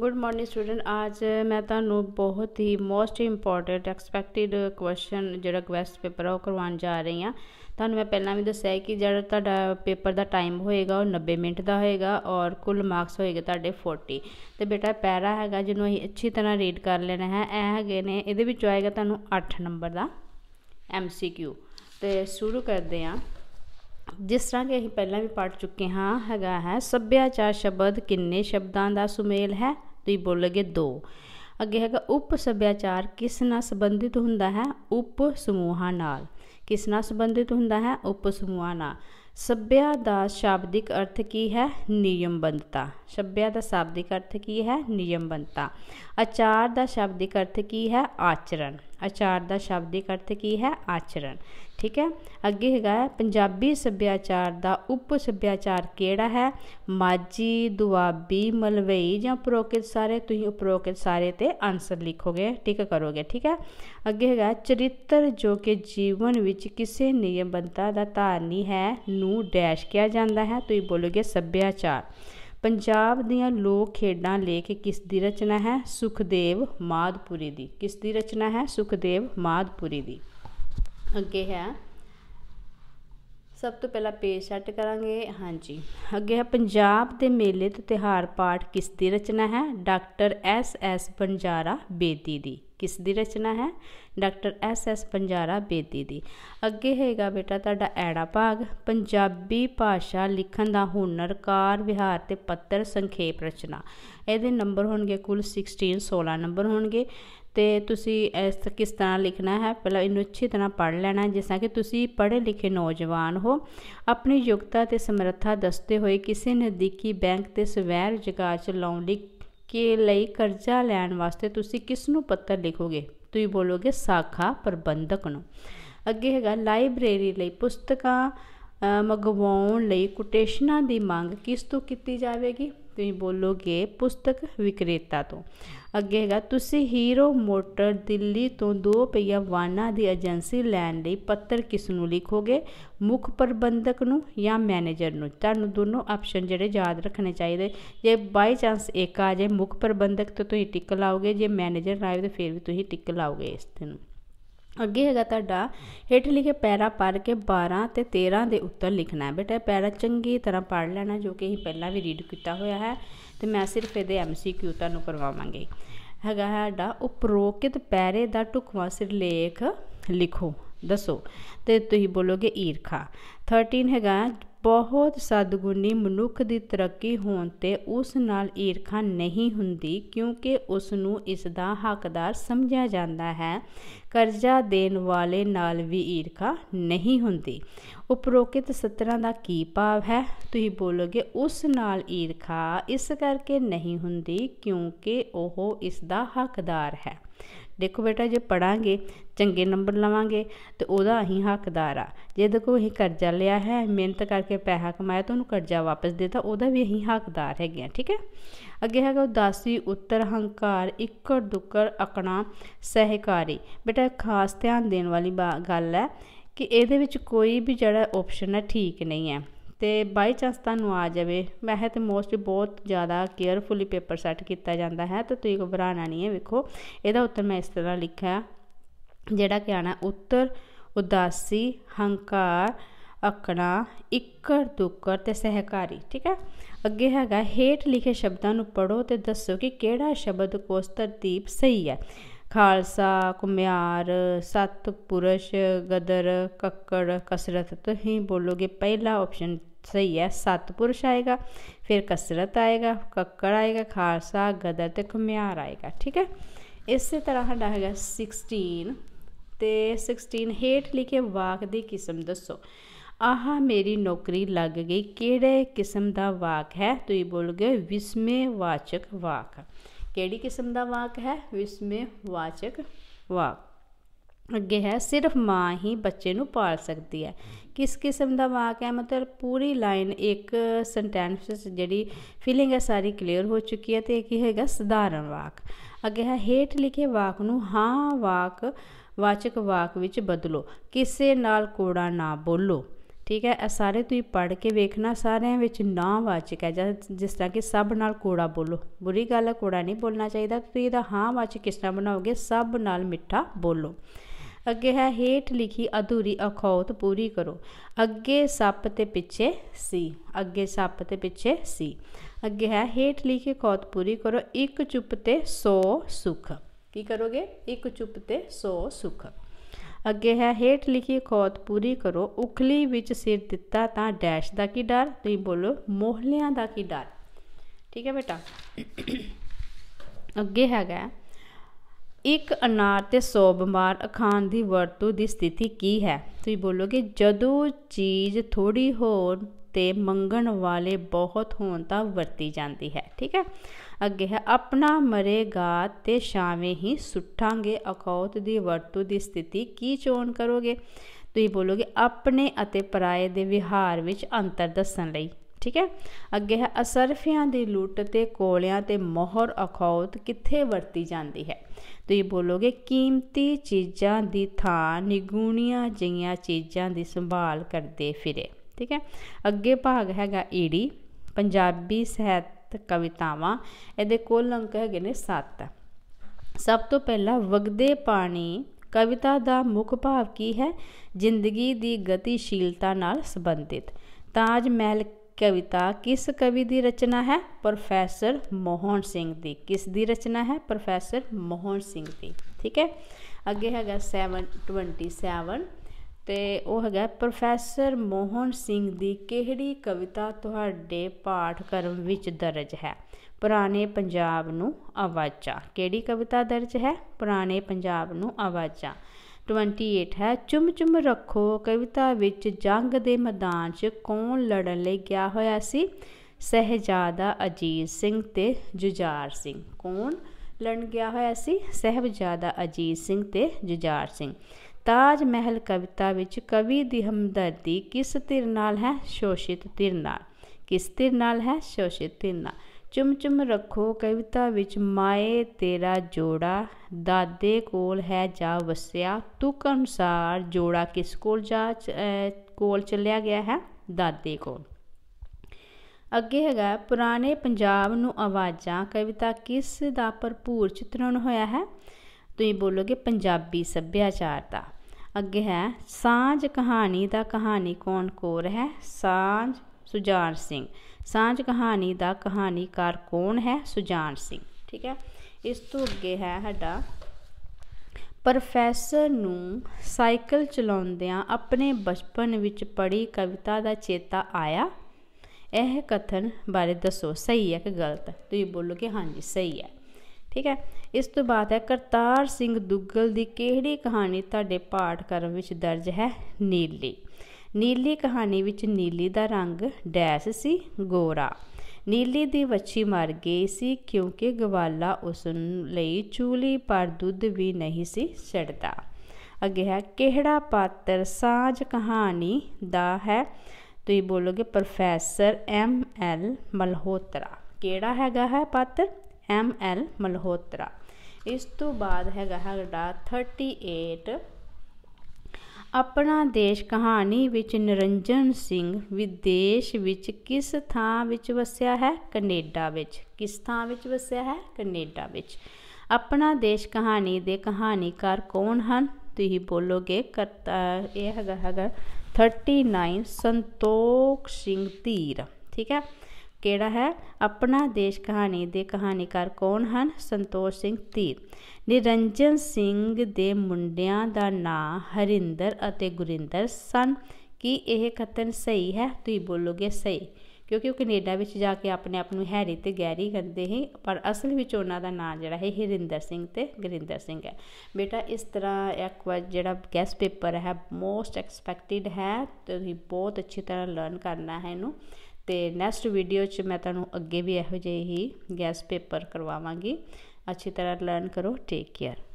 good morning student ਅੱਜ ਮੈਂ ਤੁਹਾਨੂੰ ਬਹੁਤ ਹੀ ਮੋਸਟ ਇੰਪੋਰਟੈਂਟ ਐਕਸਪੈਕਟਿਡ ਕੁਐਸਚਨ ਜਿਹੜਾ ਕੁਐਸਟ ਪੇਪਰ ਉਹ ਕਰਵਾਉਣ ਜਾ ਰਹੀ ਹਾਂ ਤੁਹਾਨੂੰ ਮੈਂ ਪਹਿਲਾਂ ਵੀ ਦੱਸਿਆ ਕਿ ਜਿਹੜਾ ਤੁਹਾਡਾ ਪੇਪਰ ਦਾ ਟਾਈਮ ਹੋਏਗਾ ਉਹ 90 ਮਿੰਟ ਦਾ ਹੋਏਗਾ ਔਰ ਕੁੱਲ ਮਾਰਕਸ ਹੋਏਗਾ ਤੁਹਾਡੇ 40 ਤੇ ਬੇਟਾ ਪੈਰਾ ਹੈਗਾ ਜਿਹਨੂੰ ਅਸੀਂ ਅੱਛੀ ਤਰ੍ਹਾਂ ਰੀਡ ਕਰ ਲੈਣਾ ਹੈ ਇਹ ਹੈਗੇ ਨੇ ਇਹਦੇ ਵਿੱਚ ਆਏਗਾ ਤੁਹਾਨੂੰ 8 ਨੰਬਰ ਦਾ MCQ ਤੇ ਸ਼ੁਰੂ ਕਰਦੇ ਹਾਂ ਜਿਸ ਤਰ੍ਹਾਂ ਕਿ ਅਸੀਂ ਪਹਿਲਾਂ ਵੀ ਪੜ ਚੁੱਕੇ ਹਾਂ ਹੈਗਾ ਹੈ ਸੱਭਿਆਚਾਰ ਸ਼ਬਦ ਕਿੰਨੇ ਸ਼ਬਦਾਂ ਦਾ ਸੁਮੇਲ ਹੈ ਤੁਸੀਂ ਬੋਲੋਗੇ ਦੋ ਅੱਗੇ ਹੈਗਾ ਉਪ ਸੱਭਿਆਚਾਰ ਕਿਸ ਨਾਲ ਸੰਬੰਧਿਤ ਹੁੰਦਾ ਹੈ ਉਪ ਸਮੂਹਾਂ ਨਾਲ ਕਿਸ ਨਾਲ ਸੰਬੰਧਿਤ ਹੁੰਦਾ ਹੈ ਉਪ ਸਮੂਹਾਂ ਨਾਲ ਸੱਭਿਆ ਦਾ ਸ਼ਾਬਦਿਕ ਅਰਥ ਕੀ ਹੈ ਨਿਯਮਬੰਦਤਾ ਸੱਭਿਆ ਦਾ ਸ਼ਾਬਦਿਕ ਅਰਥ ਕੀ ਹੈ ਨਿਯਮਬੰਦਤਾ ਆਚਾਰ ਦਾ ਸ਼ਾਬਦਿਕ ਅਰਥ ਕੀ ਹੈ ਆਚਰਣ ਆਚਾਰ ਦਾ ਸ਼ਬਦਿਕ ਅਰਥ ਕੀ ਹੈ ਆਚਰਣ ਠੀਕ ਹੈ ਅੱਗੇ ਹੈਗਾ ਪੰਜਾਬੀ ਸੱਭਿਆਚਾਰ ਦਾ ਉਪ ਸੱਭਿਆਚਾਰ ਕਿਹੜਾ ਹੈ ਮਾਝੀ ਦੁਆਬੀ ਮਲਵਈ ਜਾਂ ਉਪਰੋਕਤ ਸਾਰੇ ਤੁਸੀਂ ਉਪਰੋਕਤ ਸਾਰੇ ਤੇ ਆਨਸਰ ਲਿਖੋਗੇ ਟਿਕ ਕਰੋਗੇ ਠੀਕ ਹੈ ਅੱਗੇ ਹੈਗਾ ਚਰਿੱਤਰ ਜੋ ਕਿ ਜੀਵਨ ਵਿੱਚ ਕਿਸੇ ਨਿਯਮਬੰਧਤਾ ਦਾ ਧਾਰਨੀ ਹੈ ਨੂੰ ਡੈਸ਼ ਕਿਹਾ ਜਾਂਦਾ ਹੈ ਤੁਸੀਂ ਬੋਲੋਗੇ ਸੱਭਿਆਚਾਰ ਪੰਜਾਬ ਦੀਆਂ ਲੋਕ ਖੇਡਾਂ ਲੈ ਕੇ ਕਿਸ ਦੀ ਰਚਨਾ ਹੈ ਸੁਖਦੇਵ ਮਾਦਪੁਰੀ ਦੀ ਕਿਸ ਦੀ ਰਚਨਾ ਹੈ ਸੁਖਦੇਵ ਮਾਦਪੁਰੀ ਦੀ ਅੱਗੇ ਹੈ ਸਭ ਤੋਂ ਪਹਿਲਾਂ ਪੇਜ ਸੈੱਟ ਕਰਾਂਗੇ ਹਾਂਜੀ ਅੱਗੇ ਹੈ ਪੰਜਾਬ ਦੇ ਮੇਲੇ ਤੇ ਤਿਹਾਰ ਪਾਠ ਕਿਸ ਦੀ ਰਚਨਾ ਹੈ doctor S S Banjara Bedi ਦੀ ਕਿਸ ਦੀ ਰਚਨਾ ਹੈ doctor S S Banjara Bedi ਦੀ ਅੱਗੇ ਹੈਗਾ ਬੇਟਾ ਤੁਹਾਡਾ ਐੜਾ ਭਾਗ ਪੰਜਾਬੀ ਭਾਸ਼ਾ ਲਿਖਣ ਦਾ ਹੁਨਰ ਕਾਰ ਵਿਹਾਰ ਤੇ ਪੱਤਰ ਸੰਖੇਪ ਰਚਨਾ ਇਹਦੇ ਨੰਬਰ ਹੋਣਗੇ ਕੁੱਲ 16 16 ਨੰਬਰ ਹੋਣਗੇ ਤੇ ਤੁਸੀਂ ਇਸ ਕਿਸ ਤਰ੍ਹਾਂ ਲਿਖਣਾ ਹੈ ਪਹਿਲਾਂ ਇਹਨੂੰ ਅੱਛੀ ਤਰ੍ਹਾਂ ਪੜ੍ਹ ਲੈਣਾ ਜਿਸ ਤਰ੍ਹਾਂ ਕਿ ਤੁਸੀਂ ਪੜ੍ਹੇ ਲਿਖੇ ਨੌਜਵਾਨ ਹੋ ਆਪਣੀ ਯੋਗਤਾ ਤੇ ਸਮਰੱਥਾ ਦੱਸਦੇ ਹੋਏ ਕਿਸੇ ਨਜ਼ਦੀਕੀ ਬੈਂਕ ਤੇ ਸਵੈਰ ਜਗਾਚ ਲਾਉਣ ਲਈ ਕਿ ਲਈ ਕਰਜ਼ਾ ਲੈਣ ਵਾਸਤੇ ਤੁਸੀਂ ਕਿਸ ਨੂੰ ਪੱਤਰ ਲਿਖੋਗੇ ਤੁਸੀਂ ਬੋਲੋਗੇ ਸਾਖਾ ਪ੍ਰਬੰਧਕ ਨੂੰ ਅੱਗੇ ਹੈਗਾ ਲਾਇਬ੍ਰੇਰੀ ਲਈ ਪੁਸਤਕਾਂ ਮੰਗਵਾਉਣ ਲਈ ਕੋਟੇਸ਼ਨਾਂ ਦੀ ਮੰਗ ਕਿਸ ਤੋਂ ਕੀਤੀ ਜਾਵੇਗੀ ਤੁਸੀਂ ਬੋਲੋਗੇ ਪੁਸਤਕ ਵਿਕਰੇਤਾ ਤੋਂ ਅੱਗੇ ਹੈਗਾ ਤੁਸੀਂ ਹੀਰੋ ਮੋਟਰ ਦਿੱਲੀ ਤੋਂ ਦੋ ਪਹੀਆ ਵਾਹਨਾਂ ਦੀ ਏਜੰਸੀ ਲੈਣ ਲਈ ਪੱਤਰ ਕਿਸ ਨੂੰ ਲਿਖੋਗੇ ਮੁੱਖ ਪ੍ਰਬੰਧਕ ਨੂੰ ਜਾਂ ਮੈਨੇਜਰ ਨੂੰ ਤੁਹਾਨੂੰ ਦੋਨੋਂ ਆਪਸ਼ਨ ਜਿਹੜੇ ਯਾਦ ਰੱਖਣੇ ਚਾਹੀਦੇ ਜੇ ਬਾਈ ਚਾਂਸ ਇੱਕ ਆ ਜੇ ਮੁੱਖ ਪ੍ਰਬੰਧਕ ਤੋਂ ਤੁਸੀਂ ਟਿਕ ਲਾਓਗੇ ਜੇ ਮੈਨੇਜਰ ਆਏ ਤਾਂ ਫਿਰ ਵੀ ਤੁਸੀਂ ਟਿਕ ਲਾਓਗੇ ਇਸ ਤੇ ਨੂੰ ਅੱਗੇ ਹੈਗਾ ਤੁਹਾਡਾ ਹੇਠ ਲਿਖੇ ਪੈਰਾ ਪੜ ਕੇ 12 ਤੇ 13 ਦੇ ਉੱਤਰ ਲਿਖਣਾ ਹੈ ਬੇਟਾ ਪੈਰਾ ਚੰਗੀ ਤਰ੍ਹਾਂ ਪੜ ਲੈਣਾ ਜੋ ਕਿ ਅਸੀਂ ਪਹਿਲਾਂ ਵੀ ਰੀਡ ਕੀਤਾ ਹੋਇਆ ਹੈ ਤੇ ਮੈਂ ਸਿਰਫ ਇਹਦੇ ਐਮਸੀਕਿਊ ਤੁਹਾਨੂੰ ਕਰਵਾਵਾਂਗੀ ਹੈਗਾ ਸਾਡਾ ਉਪਰੋਕਤ ਪੈਰੇ ਦਾ ਟੁਕਵਾ ਸਿਰਲੇਖ ਲਿਖੋ ਦੱਸੋ ਤੇ ਤੁਸੀਂ ਬੋਲੋਗੇ ਈਰਖਾ 13 ਹੈਗਾ ਬਹੁਤ ਸਦਗੁਣੀ ਮਨੁੱਖ ਦੀ ਤਰੱਕੀ ਹੋਣ ਤੇ ਉਸ ਨਾਲ ਈਰਖਾ ਨਹੀਂ ਹੁੰਦੀ ਕਿਉਂਕਿ ਉਸ ਨੂੰ ਇਸ ਦਾ ਹੱਕਦਾਰ ਸਮਝਿਆ ਜਾਂਦਾ ਹੈ ਕਰਜ਼ਾ ਦੇਣ ਵਾਲੇ ਨਾਲ ਵੀ ਈਰਖਾ ਨਹੀਂ ਹੁੰਦੀ ਉਪਰੋਕਤ ਸਤਰਾਂ ਦਾ ਕੀ ਭਾਵ ਹੈ ਤੁਸੀਂ ਬੋਲੋਗੇ ਉਸ ਨਾਲ ਈਰਖਾ ਇਸ ਕਰਕੇ ਨਹੀਂ ਹੁੰਦੀ ਕਿਉਂਕਿ ਉਹ ਇਸ ਦਾ ਹੱਕਦਾਰ ਹੈ ਦੇਖੋ ਬੇਟਾ ਜੇ ਪੜਾਂਗੇ ਚੰਗੇ ਨੰਬਰ ਲਵਾਂਗੇ ਤੇ ਉਹਦਾ ਹੀ ਹੱਕਦਾਰ ਆ ਜੇ ਦੇਖੋ ਇਹ ਕਰਜ਼ਾ ਲਿਆ ਹੈ ਮਿਹਨਤ ਕਰਕੇ ਪੈਸਾ ਕਮਾਇਆ ਤਾਂ ਉਹਨੂੰ ਕਰਜ਼ਾ ਵਾਪਸ ਦੇਤਾ ਉਹਦਾ ਵੀ ਇਹੀ ਹੱਕਦਾਰ ਹੈਗੇ ਆ ਠੀਕ ਹੈ ਅੱਗੇ ਹੈਗਾ ਉਦਾਸੀ ਉੱਤਰ ਹੰਕਾਰ ਇਕੜ ਦੁੱਕਰ ਅਕਣਾ ਸਹਿਕਾਰੀ ਬੇਟਾ ਖਾਸ ਧਿਆਨ ਦੇਣ ਵਾਲੀ ਗੱਲ ਹੈ ਕਿ ਇਹਦੇ ਵਿੱਚ ਕੋਈ ਵੀ ਜਿਹੜਾ ਆਪਸ਼ਨ ਹੈ ਠੀਕ ਨਹੀਂ ਹੈ ਤੇ ਬਾਈ ਚਾਂਸ ਤੁਹਾਨੂੰ ਆ ਜਾਵੇ ਮੈਂ ਤੇ ਮੋਸਟ ਬਹੁਤ ਜ਼ਿਆਦਾ ਕੇਅਰਫੁਲੀ ਪੇਪਰ ਸੈੱਟ ਕੀਤਾ ਜਾਂਦਾ ਹੈ ਤਾਂ ਤੁਸੀਂ ਘਬਰਾਣਾ ਨਹੀਂ ਹੈ ਵੇਖੋ ਇਹਦਾ ਉੱਤਰ ਮੈਂ ਇਸ ਤਰ੍ਹਾਂ ਲਿਖਿਆ ਜਿਹੜਾ ਕਿ ਆਣਾ ਉੱਤਰ ਉਦਾਸੀ ਹੰਕਾਰ ਅਕੜਾ ਇੱਕੜ ਦੁੱਕੜ ਤੇ ਸਹਿਕਾਰੀ ਠੀਕ ਹੈ ਅੱਗੇ ਹੈਗਾ ਹੇਠ ਲਿਖੇ ਸ਼ਬਦਾਂ ਨੂੰ ਪੜੋ ਤੇ ਦੱਸੋ ਕਿ ਕਿਹੜਾ ਸ਼ਬਦ ਕੋਸ਼ ਤਰਤੀਬ ਸਹੀ ਹੈ ਖਾਲਸਾ ਕੁਮਿਆਰ ਸਤਪੁਰਸ਼ ਗਦਰ ਕੱਕੜ ਕਸਰਤ ਤੁਸੀਂ ਬੋਲੋਗੇ ਪਹਿਲਾ ਆਪਸ਼ਨ ਸਹੀ ਹੈ ਸਤਪੁਰਸ਼ ਆਏਗਾ ਫਿਰ ਕਸਰਤ ਆਏਗਾ ਕੱਕੜ ਆਏਗਾ ਖਾਲਸਾ ਗਦਰ ਤੇ ਕੁਮਿਆਰ ਆਏਗਾ ਠੀਕ ਹੈ ਇਸੇ ਤਰ੍ਹਾਂ ਸਾਡਾ ਹੈਗਾ 16 ਤੇ 16 ਹੇਠ ਲਿਖੇ ਵਾਕ ਦੀ ਕਿਸਮ ਦੱਸੋ ਆਹ ਮੇਰੀ ਨੌਕਰੀ ਲੱਗ ਗਈ ਕਿਹੜੇ ਕਿਸਮ ਦਾ ਵਾਕ ਹੈ ਤੁਸੀਂ ਬੋਲੋਗੇ ਵਿਸਮੇ ਵਾਚਕ ਵਾਕ ਕਿਹੜੀ ਕਿਸਮ ਦਾ ਵਾਕ ਹੈ ਵਿਸਮੇ ਵਾਚਕ ਵਾਕ ਅੱਗੇ ਹੈ ਸਿਰਫ ਮਾਂ ਹੀ ਬੱਚੇ ਨੂੰ ਪਾਲ ਸਕਦੀ ਹੈ ਕਿਸ ਕਿਸਮ ਦਾ ਵਾਕ ਹੈ ਮਤਲਬ ਪੂਰੀ ਲਾਈਨ ਇੱਕ ਸੈਂਟੈਂਸ ਜਿਹੜੀ ਫੀਲਿੰਗ ਹੈ ਸਾਰੀ ਕਲੀਅਰ ਹੋ ਚੁੱਕੀ ਹੈ ਤੇ ਇਹ ਕੀ ਹੈਗਾ ਸਧਾਰਨ ਵਾਕ ਅੱਗੇ ਹੈ ਹੇਠ ਲਿਖੇ ਵਾਕ ਨੂੰ ਹਾਂ ਵਾਕ ਵਾਚਕ ਵਾਕ ਵਿੱਚ ਬਦਲੋ ਕਿਸੇ ਨਾਲ ਕੋੜਾ ਨਾ ਬੋਲੋ ਠੀਕ ਹੈ ਇਹ ਸਾਰੇ ਤੁਸੀਂ ਪੜ੍ਹ ਕੇ ਵੇਖਣਾ ਸਾਰਿਆਂ ਵਿੱਚ ਨਾ ਵਾਚਕ ਹੈ ਜਿਸ ਤਰ੍ਹਾਂ ਕਿ ਸਭ ਨਾਲ ਕੋੜਾ ਬੋਲੋ ਬੁਰੀ ਗੱਲ ਹੈ ਕੋੜਾ ਨਹੀਂ ਬੋਲਣਾ ਚਾਹੀਦਾ ਤੁਸੀਂ ਇਹਦਾ ਹਾਂ ਵਾਚਕ ਕਿਸ ਤਰ੍ਹਾਂ ਬਣਾਓਗੇ ਸਭ ਨਾਲ ਮਿੱਠਾ ਬੋਲੋ ਅੱਗੇ ਹੈ ਹੇਠ ਲਿਖੀ ਅਧੂਰੀ ਅਖੌਤ ਪੂਰੀ ਕਰੋ ਅੱਗੇ ਸੱਪ ਤੇ ਪਿੱਛੇ ਸੀ ਅੱਗੇ ਸੱਪ ਤੇ ਪਿੱਛੇ ਸੀ ਅੱਗੇ ਹੈ ਹੇਠ ਲਿਖੀ ਅਖੌਤ ਪੂਰੀ ਕਰੋ ਇੱਕ ਚੁੱਪ ਤੇ 100 ਸੁਖ ਕੀ ਕਰੋਗੇ ਇੱਕ ਚੁੱਪ ਤੇ 100 ਸੁਖ ਅੱਗੇ ਹੈ ਹੇਠ ਲਿਖੀ ਖੋਤ ਪੂਰੀ ਕਰੋ ਉਖਲੀ ਵਿੱਚ ਸਿਰ ਦਿੱਤਾ ਤਾਂ ਡੈਸ਼ ਦਾ ਕੀ ਡਰ ਤੁਸੀਂ ਬੋਲੋ ਮੋਹਲਿਆਂ ਦਾ ਕੀ ਡਰ ਠੀਕ ਹੈ ਬੇਟਾ ਅੱਗੇ ਹੈਗਾ ਇੱਕ ਅਨਾਰ ਤੇ 100 ਬਿਮਾਰ ਅਖਾਨ ਦੀ ਵਰਤੋਂ ਦੀ ਸਥਿਤੀ ਕੀ ਹੈ ਤੁਸੀਂ ਬੋਲੋਗੇ ਜਦੋਂ ਚੀਜ਼ ਥੋੜੀ ਹੋਰ ਤੇ ਮੰਗਣ ਵਾਲੇ ਬਹੁਤ ਹੋਣ ਤਾਂ ਵਰਤੀ ਜਾਂਦੀ ਹੈ ਠੀਕ ਹੈ ਅੱਗੇ ਹੈ ਆਪਣਾ ਮਰੇਗਾ ਤੇ ਛਾਵੇਂ ਹੀ ਸੁੱਟਾਂਗੇ ਅਕੌਤ ਦੀ ਵਰਤੋਂ ਦੀ ਸਥਿਤੀ ਕੀ ਚੋਣ ਕਰੋਗੇ ਤੁਸੀਂ ਬੋਲੋਗੇ ਆਪਣੇ ਅਤੇ ਪਰਾਏ ਦੇ ਵਿਹਾਰ ਵਿੱਚ ਅੰਤਰ ਦੱਸਣ ਲਈ ਠੀਕ ਹੈ ਅੱਗੇ ਹੈ ਅਸਰਫਿਆਂ ਦੀ ਲੁੱਟ ਤੇ ਕੋਲਿਆਂ ਤੇ ਮੋਹਰ ਅਖੌਤ ਕਿੱਥੇ ਵਰਤੀ ਜਾਂਦੀ ਹੈ ਤੁਸੀਂ ਬੋਲੋਗੇ ਕੀਮਤੀ ਚੀਜ਼ਾਂ ਦੀ ਥਾਂ ਨਿਗੂਣੀਆਂ ਜਈਆਂ ਚੀਜ਼ਾਂ ਦੀ ਸੰਭਾਲ ਕਰਦੇ ਫਿਰੇ ਠੀਕ ਹੈ ਅੱਗੇ ਭਾਗ ਹੈਗਾ ਈੜੀ ਪੰਜਾਬੀ ਸਹਿਤ ਕਵਿਤਾਵਾਂ ਇਹਦੇ ਕੁੱਲ ਅੰਕ ਹੈਗੇ ਨੇ 7 ਸਭ ਤੋਂ ਪਹਿਲਾਂ ਵਗਦੇ ਪਾਣੀ ਕਵਿਤਾ ਦਾ ਮੁੱਖ ਭਾਵ ਕੀ ਹੈ ਜ਼ਿੰਦਗੀ ਦੀ ਗਤੀਸ਼ੀਲਤਾ ਨਾਲ ਸੰਬੰਧਿਤ ਤਾਜ ਮਹਿਲ ਕਵਿਤਾ ਕਿਸ ਕਵੀ ਦੀ ਰਚਨਾ ਹੈ ਪ੍ਰੋਫੈਸਰ ਮੋਹਨ ਸਿੰਘ ਦੀ ਕਿਸ ਦੀ ਰਚਨਾ ਹੈ ਪ੍ਰੋਫੈਸਰ ਮੋਹਨ ਸਿੰਘ ਦੀ ਠੀਕ ਹੈ ਅੱਗੇ ਹੈਗਾ 727 ਤੇ ਉਹ ਹੈਗਾ ਪ੍ਰੋਫੈਸਰ ਮੋਹਨ ਸਿੰਘ ਦੀ ਕਿਹੜੀ ਕਵਿਤਾ ਤੁਹਾਡੇ ਪਾਠਕ੍ਰਮ ਵਿੱਚ ਦਰਜ ਹੈ ਪੁਰਾਣੇ ਪੰਜਾਬ ਨੂੰ ਆਵਾਜ਼ਾਂ ਕਿਹੜੀ ਕਵਿਤਾ ਦਰਜ ਹੈ ਪੁਰਾਣੇ ਪੰਜਾਬ ਨੂੰ ਆਵਾਜ਼ਾਂ 28 ਹੈ ਚੁੰਮ ਚੁੰਮ ਰੱਖੋ ਕਵਿਤਾ ਵਿੱਚ ਜੰਗ ਦੇ ਮੈਦਾਨ 'ਚ ਕੌਣ ਲੜਨ ਲਈ ਗਿਆ ਹੋਇਆ ਸੀ ਸਹਿਜਾਦਾ ਅਜੀਤ ਸਿੰਘ ਤੇ ਜੁਜਾਰ ਸਿੰਘ ਕੌਣ ਲੜਨ ਗਿਆ ਹੋਇਆ ਸੀ ਸਹਿਬਜ਼ਾਦਾ ਅਜੀਤ ਸਿੰਘ ਤੇ ਜੁਜਾਰ ਸਿੰਘ ਤਾਜ ਮਹਿਲ ਕਵਿਤਾ ਵਿੱਚ ਕਵੀ ਦੀ ਹਮਦਰਦੀ ਕਿਸ ਧਿਰ ਨਾਲ ਹੈ ਸ਼ੋਸ਼ਿਤ ਧਿਰ ਨਾਲ ਕਿਸ ਧਿਰ ਨਾਲ ਹੈ ਸ਼ੋਸ਼ਿਤ ਧਿਰ ਨਾਲ ਚੁੰਮ ਚੁੰਮ ਰੱਖੋ ਕਵਿਤਾ ਵਿੱਚ ਮਾਏ ਤੇਰਾ ਜੋੜਾ ਦਾਦੇ ਕੋਲ ਹੈ ਜਾ ਵਸਿਆ ਤੁਕ ਅਨੁਸਾਰ ਜੋੜਾ ਕਿਸ ਕੋਲ ਜਾ ਕੋਲ ਚੱਲਿਆ ਗਿਆ ਹੈ ਦਾਦੇ ਕੋਲ ਅੱਗੇ ਹੈਗਾ ਪੁਰਾਣੇ ਪੰਜਾਬ ਨੂੰ ਆਵਾਜ਼ਾਂ ਕਵਿਤਾ ਕਿਸ ਦਾ ਭਰਪੂਰ ਚਿਤਰਣ ਹੋਇਆ ਹੈ ਤੁਸੀਂ ਬੋਲੋਗੇ ਪੰਜਾਬੀ ਸੱਭਿਆਚਾਰ ਦਾ ਅੱਗੇ ਹੈ ਸਾਂਝ ਕਹਾਣੀ ਦਾ ਕਹਾਣੀ ਕੌਣ ਕੋਰ ਹੈ ਸਾਂਝ ਸੁਜਾਨ ਸਿੰਘ ਸਾਂਝ ਕਹਾਣੀ ਦਾ ਕਹਾਣੀਕਾਰ ਕੌਣ ਹੈ ਸੁਜਾਨ ਸਿੰਘ ਠੀਕ ਹੈ ਇਸ ਤੋਂ ਅੱਗੇ ਹੈ ਸਾਡਾ ਪ੍ਰੋਫੈਸਰ ਨੂੰ ਸਾਈਕਲ ਚਲਾਉਂਦਿਆਂ ਆਪਣੇ ਬਚਪਨ ਵਿੱਚ ਪੜ੍ਹੀ ਕਵਿਤਾ ਦਾ ਚੇਤਾ ਆਇਆ ਇਹ ਕਥਨ ਬਾਰੇ ਦੱਸੋ ਸਹੀ ਹੈ ਕਿ ਗਲਤ ਤੁਸੀਂ ਬੋਲੋ ਕਿ ਹਾਂਜੀ ਸਹੀ ਹੈ ਠੀਕ ਹੈ ਇਸ ਤੋਂ ਬਾਅਦ ਹੈ ਕਰਤਾਰ ਸਿੰਘ ਦੁੱਗਲ ਦੀ ਕਿਹੜੀ ਕਹਾਣੀ ਤੁਹਾਡੇ ਪਾਠ ਕਰਮ ਵਿੱਚ ਦਰਜ ਹੈ ਨੀਲੀ ਨੀਲੀ ਕਹਾਣੀ ਵਿੱਚ ਨੀਲੀ ਦਾ ਰੰਗ ਡੈਸ ਸੀ ਗੋਰਾ ਨੀਲੀ ਦੀ ਵੱਛੀ ਮਰ ਗਈ ਸੀ ਕਿਉਂਕਿ ਗਵਾਲਾ ਉਸ ਲਈ ਚੂਲੀ ਪਰ ਦੁੱਧ ਵੀ ਨਹੀਂ ਸੀ ਛੱਡਦਾ ਅੱਗੇ ਹੈ ਕਿਹੜਾ ਪਾਤਰ ਸਾਂਝ ਕਹਾਣੀ ਦਾ ਹੈ ਤੁਸੀਂ ਬੋਲੋਗੇ ਪ੍ਰੋਫੈਸਰ ਐਮ ਐਲ ਮਲਹੋਤਰਾ ਕਿਹੜਾ ਹੈਗਾ ਹੈ ਪਾਤਰ ਐਮ ਐਲ ਮਲਹੋਤਰਾ ਇਸ ਤੋਂ ਬਾਅਦ ਹੈਗਾ ਹੈਗਾ 38 ਆਪਣਾ ਦੇਸ਼ ਕਹਾਣੀ ਵਿੱਚ ਨਰਿੰਜਨ ਸਿੰਘ ਵਿਦੇਸ਼ ਵਿੱਚ ਕਿਸ ਥਾਂ ਵਿੱਚ ਵਸਿਆ ਹੈ ਕੈਨੇਡਾ ਵਿੱਚ ਕਿਸ ਥਾਂ ਵਿੱਚ ਵਸਿਆ ਹੈ ਕੈਨੇਡਾ ਵਿੱਚ ਆਪਣਾ ਦੇਸ਼ ਕਹਾਣੀ ਦੇ ਕਹਾਣੀਕਾਰ ਕੌਣ ਹਨ ਤੁਸੀਂ ਬੋਲੋਗੇ ਕਰਤਾ ਇਹ ਹੈਗਾ ਹੈਗਾ 39 ਸੰਤੋਖ ਸਿੰਘ ਧੀਰ ਠੀਕ ਹੈ ਕਿਹੜਾ ਹੈ ਆਪਣਾ ਦੇਸ਼ ਕਹਾਣੀ ਦੇ ਕਹਾਣੀਕਾਰ ਕੌਣ ਹਨ ਸੰਤੋਸ਼ ਸਿੰਘ ਧੀਰ ਨਿਰੰਜਨ ਸਿੰਘ ਦੇ ਮੁੰਡਿਆਂ ਦਾ ਨਾਂ ਹਰਿੰਦਰ ਅਤੇ ਗੁਰਿੰਦਰ ਸਨ ਕੀ ਇਹ ਕਥਨ ਸਹੀ ਹੈ ਤੁਸੀਂ ਬੋਲੋਗੇ ਸਹੀ ਕਿਉਂਕਿ ਉਹ ਕੈਨੇਡਾ ਵਿੱਚ ਜਾ ਕੇ ਆਪਣੇ ਆਪ ਨੂੰ ਹੈਰੀ ਤੇ ਗੈਰੀ ਕਰਦੇ ਹੀ ਪਰ ਅਸਲ ਵਿੱਚ ਉਹਨਾਂ ਦਾ ਨਾਂ ਜਿਹੜਾ ਹੈ ਹਰਿੰਦਰ ਸਿੰਘ ਤੇ ਗਰਿੰਦਰ ਸਿੰਘ ਹੈ ਬੇਟਾ ਇਸ ਤਰ੍ਹਾਂ ਇੱਕ ਵਾਰ ਜਿਹੜਾ ਗੈਸ ਪੇਪਰ ਹੈ ਮੋਸਟ ਐਕਸਪੈਕਟਿਡ ਹੈ ਤੁਸੀਂ ਬਹੁਤ ਅੱਛੀ ਤਰ੍ਹਾਂ ਲਰਨ ਕਰਨਾ ਹੈ ਇਹਨੂੰ ਤੇ ਨੈਕਸਟ ਵੀਡੀਓ 'ਚ ਮੈਂ ਤੁਹਾਨੂੰ ਅੱਗੇ ਵੀ ਇਹੋ ਜਿਹੇ ਹੀ ਗੈਸ ਪੇਪਰ ਕਰਵਾਵਾਂਗੀ ਅੱਛੀ ਤਰ੍ਹਾਂ ਲਰਨ ਕਰੋ ਟੇਕ ਕੇਅਰ